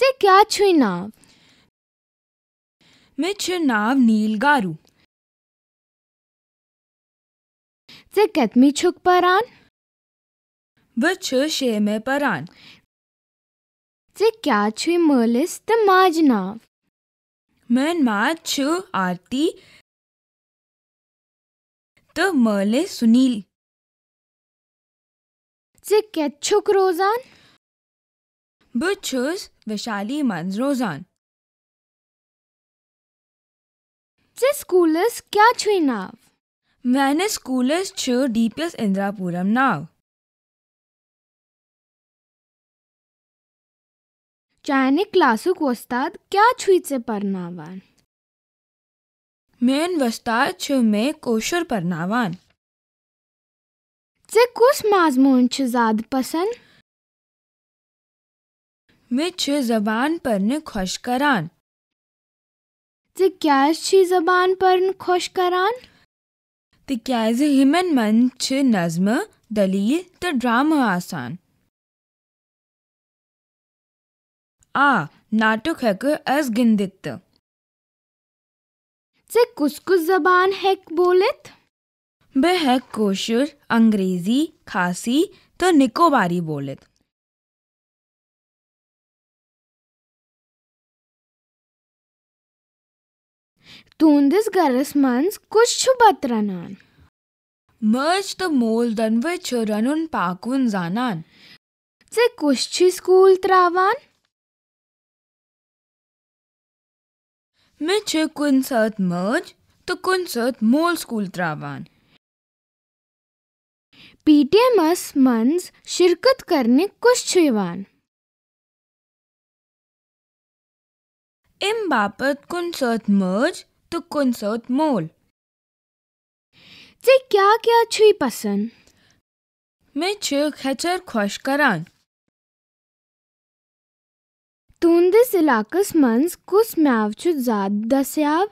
से क्या चुनाव मैं चुनाव नील गारू से कतमी छुक परान वह छ शे में परान से क्या छु मलिस त माज नाव मैं माज छु आरती तो मले सुनील से छुक रोजान butchers Vaishali Mans Rozan. से स्कूलस क्या छुई नाव मैंने स्कूलस छ डीपीएस इंद्रापुरम नाव चायने क्लासूक वस्ताद क्या छुईचे परनावान मेन वस्ताद छ में कोशर परनावान से कुछ माजमून छ ज्यादा पसंद मिछे जबान पर न खुश करान ते क्या छी जबान पर न खुश करान ते क्या हिमन मन छ नज्म दलील त ड्रामा आसान आ नाटक है के अस गिंदित से कुछ कुछ जबान हैक बोलित बे है कोशर अंग्रेजी खासी तो निकोबारी बोलित تُہنٛدِس گَرَس منٛز کُس چھُ بَتہٕ رَنان مٲج تہٕ مول دۄنوَے چھِ رَنُن پاکوُن زانان ژےٚ کُس چھُے سکوٗل ترٛاوان مےٚ چھِ کُنہِ ساتہٕ مٲج تہٕ کُنہِ ساتہٕ مول سکوٗل ترٛاوان پی ٹی ایمَس منٛز شِرکت کرنہِ کُس چھُ یِوان اَمہِ باپتھ کُنہِ ساتہٕ مٲج तो कौन सा मोल जे क्या क्या छुई पसंद मैं छु खचर खुश करान तुंदिस इलाकस मंज कुस मैव छु ज्यादा दस्याब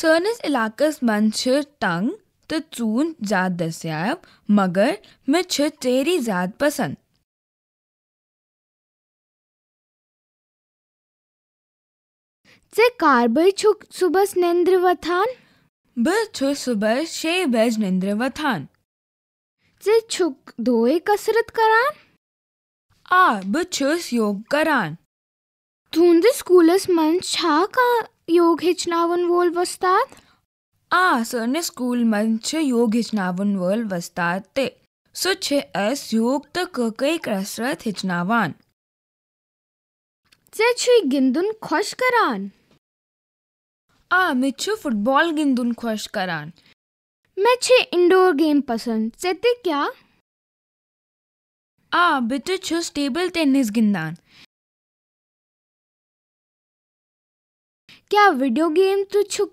सोनिस इलाकस मंज छु टंग तो चून ज्यादा दस्याब मगर मैं छु तेरी ज्यादा पसंद से कार बज छुक सुबह निंद्र वथान बज छुक सुबह शे बज निंद्र वथान से छुक दोए कसरत करान आ बज छुक योग करान तुंद स्कूलस मन छा का योग हिचनावन वोल वस्तात आ सर ने स्कूल मन छ योग हिचनावन वोल वस्तात ते सो छे अस योग त क कई कसरत हिचनावान से छुई गिंदुन खुश करान आ मुझे फुटबॉल गिंदुन खुश करान मैं छे इंडोर गेम पसंद सेते क्या आ बिटे छुस टेबल टेनिस गिंदान क्या वीडियो गेम तू छुक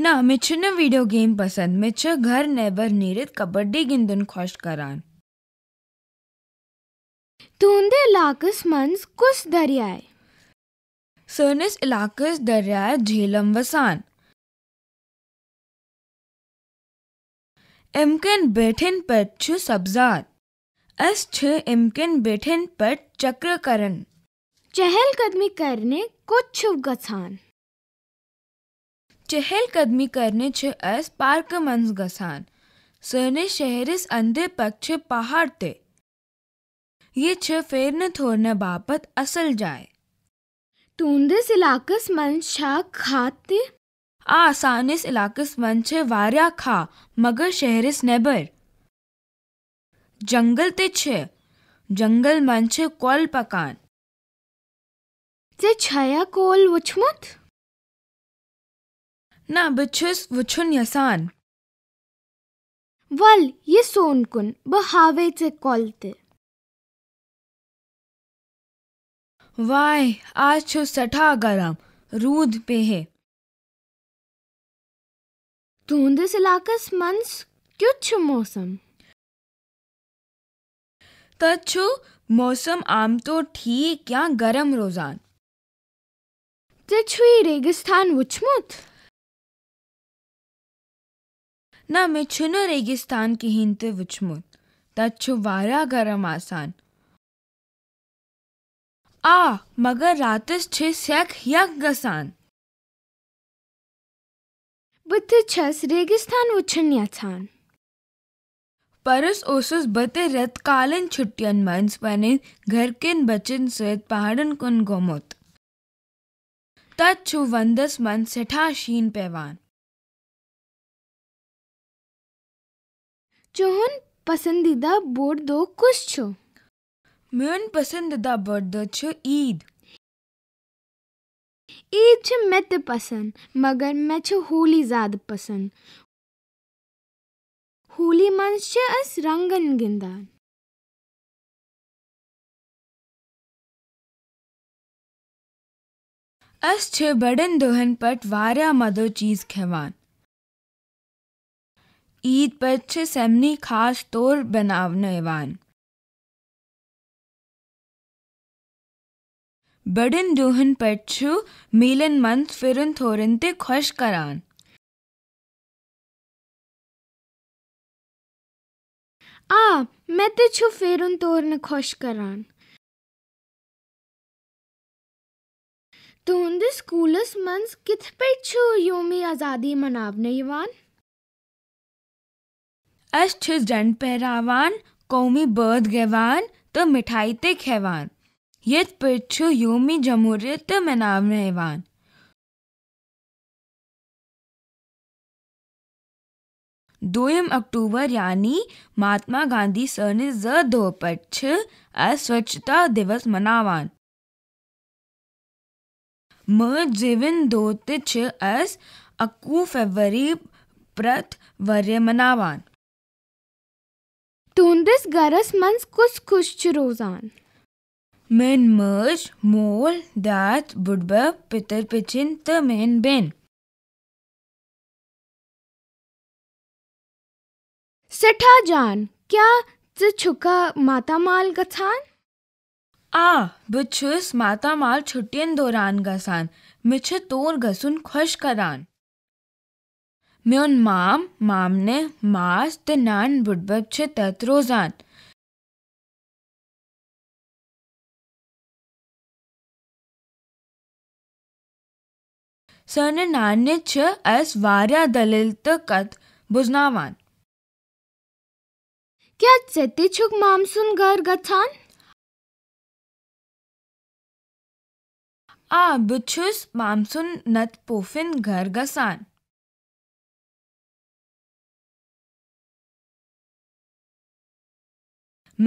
ना मिछु ने वीडियो गेम पसंद मिछु घर नेबर नीरित कबड्डी गिंदुन खुश करान तूंदे लाकस मंस कुछ दरियाए Sirnis ilakası Derya Jhelum वसान इम्किन बैठिन पर छु सब्जात अस छ इम्किन बैठिन पर चक्र करन चहल कदमी करने को छुप गसान चहल कदमी करने छ अस पार्क मंस गसान सरने शहरिस अंधे पक्ष पहाड़ ते ये छ फेरने थोरने बापत असल जाए तूंदिस इलाकस मंझि छा खाते आसानिस इलाक़िस मंझि छे वारिया खा मगर शहरिस नेबर जंगल ते छे जंगल मंझि कोल पकान ते छाया कोल वचमत ना बिछुस वचुन यसान वल ये सोन कुन बहावे ते कोलते वाय आज छो सठा गरम रूद पे है धुंधस इलाकस मंस क्यों क्युछ मौसम तछु मौसम आम तो ठीक या गरम रोजान तिछुई रेगिस्तान वुचमुत ना मैं छुनो रेगिस्तान की हिंते वुचमुत तछु वारा गरम आसान मगर रात ratis çesek yakgasan. Bitte çes Registan uçunyatan. परस ओसुस बते रतकालन छुट्टियन मंस वने घर के बचन सहित पहाड़न कुन गोमोत तछु वंदस मन सेठा शीन पैवान चोहन पसंदीदा बोर्ड दो कुछ छो मेन पसंदीदा बर्द ईद ईद छ मत पसंद मगर मैं छ होली ज्यादा पसंद होली मंज छ अस रंगन गिंदान अस छ बड़न दोहन पट वारा मदो चीज खेवान ईद पर छ सेमनी खास तौर बनावनो बड़न दोहन पट्छु मिलन मंत फिरन थोरन ते खुश करान आ मैं ते छु फेरन तोरन खुश करान तुंद स्कूलस मंस कित पे छु योमी आजादी मनावने यवान अस छु जन पहरावान कौमी बर्थ गवान तो मिठाई ते खेवान يتبرتشو يومي جمهورية من عام रहवान दोयम अक्टूबर यानी महात्मा गांधी सर ने ज दो आ अस्वच्छता दिवस मनावान म जीवन धोते छ अस अक्कू फेबरी प्रत वर्य मनावान तूंदिस गरस मंस कुछ खुश रोजान Mijn mers, मोल dat, budba, pitter, pitchin, te, men, ben. सठा जान क्या छुका माता माल गथान आ बिछुस माता माल छुट्टियन दौरान गसान मिछ तोर गसुन खुश करान म्योन माम मामने मास त नान बुडबब छे तत्रोजान सने नान्य छ अस वार्या दलित कथ बुजनावान क्या चेते छुक मामसुन घर गथान आ बुछुस मामसुन नत पोफिन घर गसान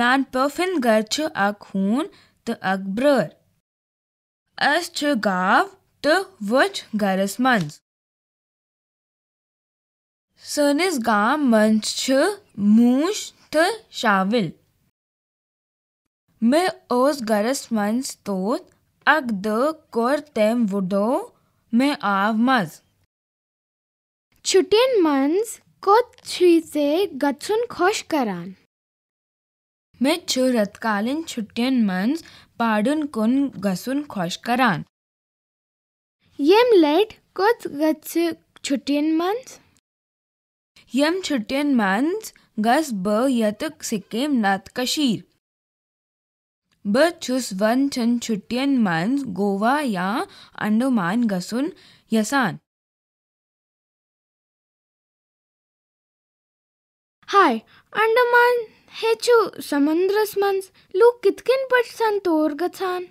मैन पोफिन घर अखून तो अकब्रर अस गाव te wat Garus mans. Sønnes ga manche mus te sjavil. Med oss Garus mans tot ak de kor tem vodo med av maz. छुटेन मंस को छी से गचुन खोश करान मैं छु रतकालीन छुट्टियन मंस पाडुन कुन गसुन खोश करान Jem leit kurz gatze chutien mans. Jem chutien mans gas ber yatuk sikem nat kashir. ब छुस one छन छुट्टियन मंस गोवा या अंडोमान गसुन यसान हाय अंडमान हेचु समुद्रस मंस लू कितकिन पट संतोर गसान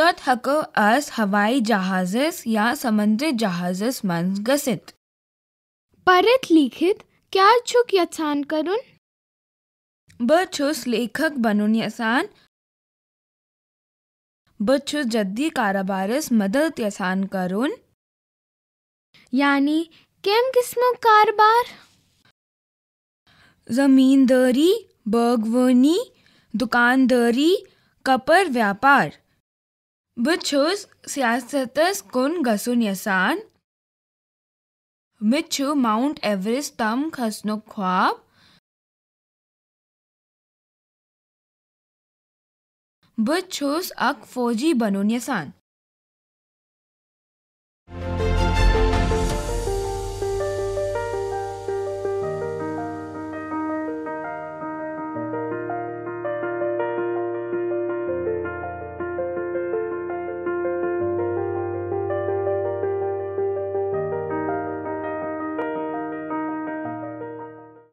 तत् हक अस हवाई जहाजस या समुद्री जहाजस मन गसित परत लिखित क्या छुक यसान करुन बछुस लेखक बनुन यसान बछुस जद्दी कारोबारस मदद यसान करुन यानी केम किस्म कारोबार जमींदारी बागवानी दुकानदारी कपर व्यापार Butchus siyasetes kun gasun yasan. Michu Mount Everest tam khasno khwab. Butchus ak foji banun yasan.